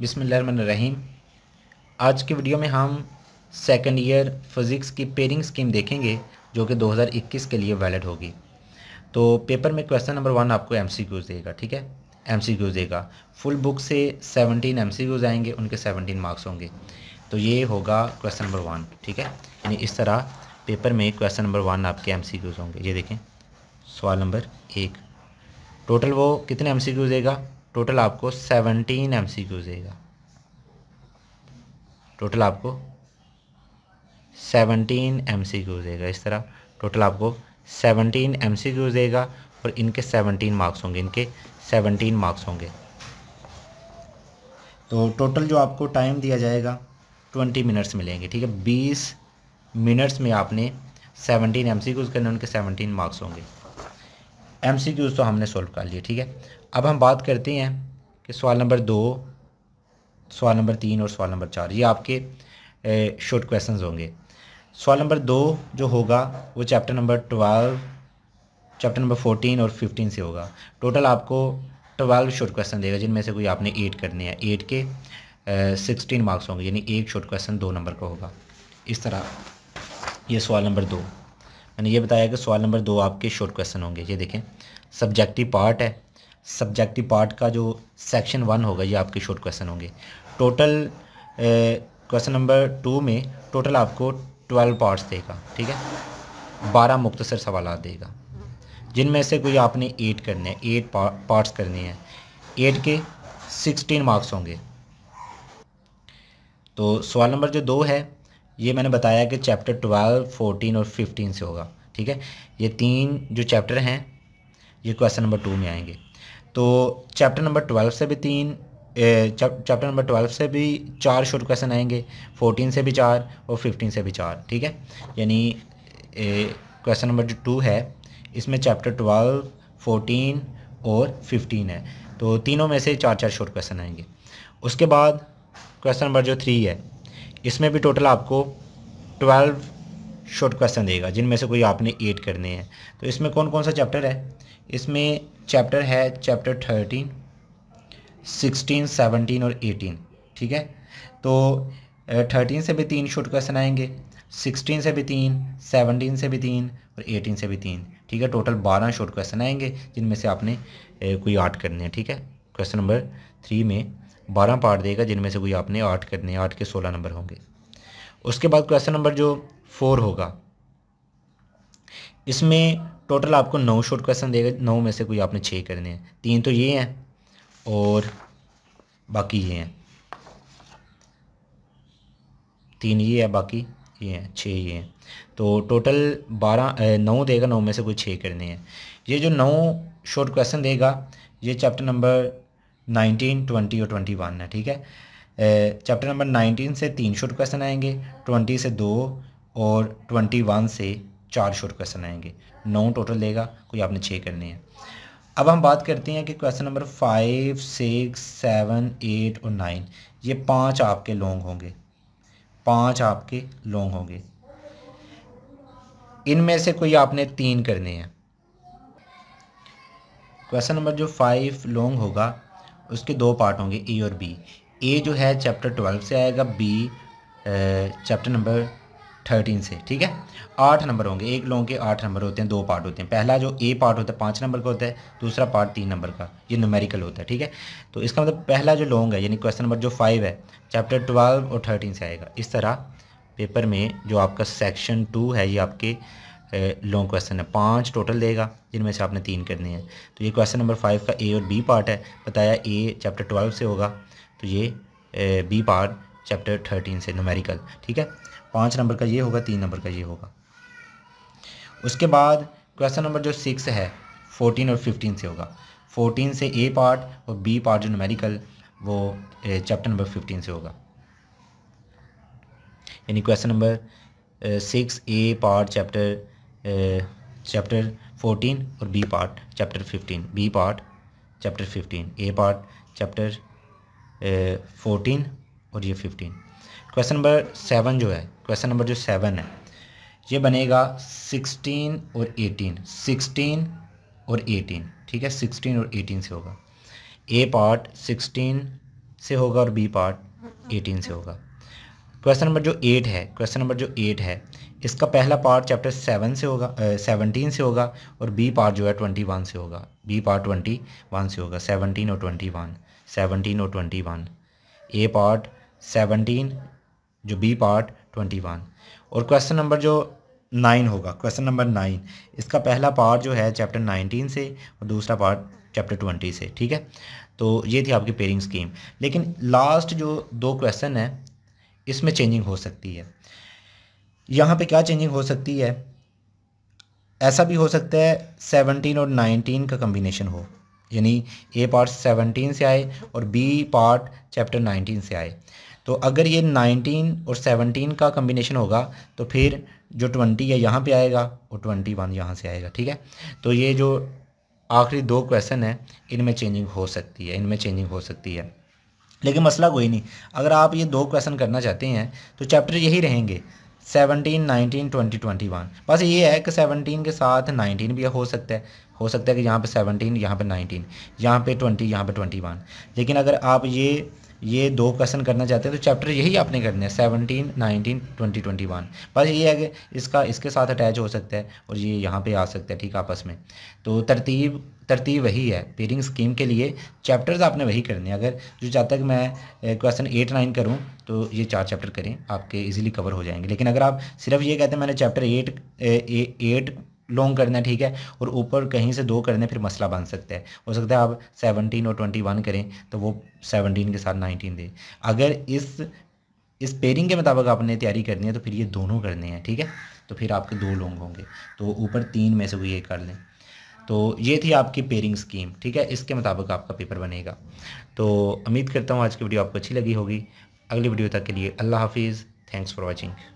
बिसमीम आज की वीडियो में हम सेकेंड ईयर फिज़िक्स की पेयरिंग स्कीम देखेंगे जो कि 2021 के लिए वैलिड होगी तो पेपर में क्वेश्चन नंबर वन आपको एम सी क्यूज़ देगा ठीक है एम सी क्यूज़ देगा फुल बुक से 17 एम सी क्यूज़ आएंगे उनके 17 मार्क्स होंगे तो ये होगा क्वेश्चन नंबर वन ठीक है यानी इस तरह पेपर में क्वेश्चन नंबर वन आपके एम सी क्यूज़ होंगे ये देखें सवाल नंबर एक टोटल वो कितने एम सी क्यूज़ देगा टोटल आपको सेवनटीन एम सी क्यूज देगा टोटल आपको सेवनटीन एम सी क्यूज देगा इस तरह टोटल आपको सेवनटीन एम सी क्यूज देगा और इनके सेवनटीन मार्क्स होंगे इनके सेवनटीन मार्क्स होंगे तो टोटल जो आपको टाइम दिया जाएगा ट्वेंटी मिनट्स मिलेंगे ठीक है बीस मिनट्स में आपने सेवनटीन एम सी क्यूज़ करने उनके सेवनटीन मार्क्स होंगे एम सी क्यूज़ तो हमने सोल्व कर लिए ठीक है अब हम बात करते हैं कि सवाल नंबर दो सवाल नंबर तीन और सवाल नंबर चार ये आपके शॉर्ट क्वेश्चंस होंगे सवाल नंबर दो जो होगा वो chapter number twelve chapter number fourteen और फिफ्टीन से होगा टोटल आपको ट्वेल्व शॉर्ट क्वेश्चन देगा जिनमें से कोई आपने एट करने हैं एट के सिक्सटीन मार्क्स होंगे यानी एक शॉर्ट क्वेश्चन दो नंबर का होगा इस तरह ये सवाल नंबर दो मैंने ये बताया कि सवाल नंबर दो आपके शॉर्ट क्वेश्चन होंगे ये देखें सब्जेक्टिव पार्ट है सब्जेक्टिव पार्ट का जो सेक्शन वन होगा ये आपके शॉर्ट क्वेश्चन होंगे टोटल क्वेश्चन नंबर टू में टोटल आपको ट्वेल्व पार्ट्स देगा ठीक है बारह मुख्तसर सवाल देगा जिनमें से कोई आपने एट करने हैं एट पार्ट्स करने हैं एट के सिक्सटीन मार्क्स होंगे तो सवाल नंबर जो दो है ये मैंने बताया कि चैप्टर ट्वेल्व फोर्टीन और फिफ्टीन से होगा ठीक है ये तीन जो चैप्टर हैं ये क्वेश्चन नंबर टू में आएंगे तो चैप्टर नंबर ट्वेल्व से भी तीन चैप्टर नंबर ट्वेल्व से भी चार शॉर्ट क्वेश्चन आएंगे फोर्टीन से भी चार और फिफ्टीन से भी चार ठीक है यानी क्वेश्चन नंबर जो टू है इसमें चैप्टर ट्वेल्व फोर्टीन और फिफ्टीन है तो तीनों में से चार चार शॉर्ट क्वेश्चन आएंगे उसके बाद क्वेश्चन नंबर जो थ्री है इसमें भी टोटल आपको ट्वेल्व शॉर्ट क्वेश्चन देगा जिनमें से कोई आपने एट करने हैं तो इसमें कौन कौन सा चैप्टर है इसमें चैप्टर है चैप्टर थर्टीन सिक्सटीन सेवनटीन और एटीन ठीक है तो थर्टीन से भी तीन शॉर्ट क्वेश्चन आएंगे सिक्सटीन से भी तीन सेवनटीन से भी तीन और एटीन से भी तीन ठीक है टोटल बारह शॉर्ट क्वेश्चन आएंगे जिनमें से आपने कोई आठ करने हैं ठीक है क्वेश्चन नंबर थ्री में बारह पार्ट देगा जिनमें से कोई आपने आठ करने हैं आठ के सोलह नंबर होंगे उसके बाद क्वेश्चन नंबर जो फोर होगा इसमें टोटल आपको नौ शॉर्ट क्वेश्चन देगा नौ में से कोई आपने छः करने हैं तीन तो ये हैं और बाकी ये हैं तीन ये है बाकी ये हैं छः ये हैं तो टोटल बारह नौ देगा नौ में से कोई छः करने हैं ये जो नौ शॉर्ट क्वेश्चन देगा ये चैप्टर नंबर नाइनटीन ट्वेंटी और ट्वेंटी वन है ठीक है चैप्टर नंबर नाइनटीन से तीन शॉर्ट क्वेश्चन आएंगे ट्वेंटी से दो और ट्वेंटी वन से चार शोर्ट क्वेश्चन आएंगे नौ टोटल देगा कोई आपने छः करने हैं अब हम बात करते हैं कि question number five six seven eight और नाइन ये पांच आपके लॉन्ग होंगे पांच आपके लॉन्ग होंगे इनमें से कोई आपने तीन करने हैं क्वेश्चन नंबर जो फाइव लॉन्ग होगा उसके दो पार्ट होंगे ए और बी ए जो है चैप्टर ट्वेल्व से आएगा बी चैप्टर नंबर थर्टीन से ठीक है आठ नंबर होंगे एक लॉन्ग के आठ नंबर होते हैं दो पार्ट होते हैं पहला जो ए पार्ट होता है पाँच नंबर का होता है दूसरा पार्ट तीन नंबर का ये न्यूमेरिकल होता है ठीक है तो इसका मतलब पहला जो लॉन्ग है यानी क्वेश्चन नंबर जो फाइव है चैप्टर ट्वेल्व और थर्टीन से आएगा इस तरह पेपर में जो आपका सेक्शन टू है ये आपके लॉन्ग क्वेश्चन है पाँच टोटल देगा जिनमें से आपने तीन करने हैं तो ये क्वेश्चन नंबर फाइव का ए और बी पार्ट है बताया ए चैप्टर ट्वेल्व से होगा तो ये बी पार्ट चैप्टर थर्टीन से नुमेरिकल ठीक है पाँच नंबर का ये होगा तीन नंबर का ये होगा उसके बाद क्वेश्चन नंबर जो सिक्स है फोर्टीन और फिफ्टीन से होगा फोर्टीन से ए पार्ट और बी पार्ट जो नमेरिकल वो चैप्टर नंबर फिफ्टीन से होगा यानी question number six A part chapter chapter fourteen और B part chapter fifteen B part chapter fifteen A part chapter fourteen और ये फिफ्टीन क्वेश्चन नंबर सेवन जो है क्वेश्चन नंबर जो सेवन है ये बनेगा सिक्सटीन और एटीन सिक्सटीन और एटीन ठीक है सिक्सटीन और एटीन से होगा ए पार्ट सिक्सटीन से होगा और बी पार्ट एटीन से होगा क्वेश्चन नंबर जो एट है क्वेश्चन नंबर जो एट है इसका पहला पार्ट चैप्टर सेवन से होगा सेवनटीन से होगा और बी पार्ट जो है ट्वेंटी वन से होगा बी पार्ट ट्वेंटी वन से होगा सेवनटीन और ट्वेंटी वन सेवनटीन और twenty one A part seventeen जो बी पार्ट ट्वेंटी वन और क्वेश्चन नंबर जो नाइन होगा क्वेश्चन नंबर नाइन इसका पहला पार्ट जो है चैप्टर नाइनटीन से और दूसरा पार्ट चैप्टर ट्वेंटी से ठीक है तो ये थी आपकी पेयरिंग स्कीम लेकिन लास्ट जो दो क्वेश्चन है इसमें चेंजिंग हो सकती है यहाँ पे क्या चेंजिंग हो सकती है ऐसा भी हो सकता है सेवनटीन और नाइनटीन का कम्बिनेशन हो यानी ए पार्ट सेवनटीन से आए और बी पार्ट चैप्टर नाइनटीन से आए तो अगर ये नाइनटीन और सेवनटीन का कम्बिनेशन होगा तो फिर जो ट्वेंटी है यहाँ पे आएगा और ट्वेंटी वन यहाँ से आएगा ठीक है तो ये जो आखिरी दो क्वेश्चन हैं इनमें चेंजिंग हो सकती है इनमें चेंजिंग हो सकती है लेकिन मसला कोई नहीं अगर आप ये दो क्वेश्चन करना चाहते हैं तो चैप्टर यही रहेंगे seventeen nineteen twenty twenty one बस ये है कि सेवनटीन के साथ नाइनटीन भी हो सकता है हो सकता है कि यहाँ पे सेवनटीन यहाँ पे नाइनटीन यहाँ पे ट्वेंटी यहाँ पे ट्वेंटी वन लेकिन अगर आप ये ये दो क्वेश्चन करना चाहते हैं तो चैप्टर यही आपने करना है seventeen nineteen twenty twenty one बस ये है कि इसका इसके साथ अटैच हो सकता है और ये यहाँ पे आ सकता है ठीक आपस में तो तरतीब तरतीब वही है पेयरिंग स्कीम के लिए चैप्टर्स आपने वही करने हैं अगर जो जहाँ तक मैं क्वेश्चन एट नाइन करूँ तो ये चार चैप्टर करें आपके इजीली कवर हो जाएंगे लेकिन अगर आप सिर्फ ये कहते हैं मैंने चैप्टर एट एट लॉन्ग करना है ठीक है और ऊपर कहीं से दो करने फिर मसला बन सकता है हो सकता है आप सेवनटीन और ट्वेंटी वन करें तो वो सेवनटीन के साथ नाइनटीन दें अगर इस इस पेयरिंग के मुताबिक आपने तैयारी करनी है तो फिर ये दोनों करने हैं ठीक है तो फिर आपके दो लॉन्ग होंगे तो ऊपर तीन में से कोई ये कर लें तो ये थी आपकी पेयरिंग स्कीम ठीक है इसके मुताबिक आपका पेपर बनेगा तो उम्मीद करता हूँ आज की वीडियो आपको अच्छी लगी होगी अगली वीडियो तक के लिए अल्लाह हाफिज़ थैंक्स फॉर वॉचिंग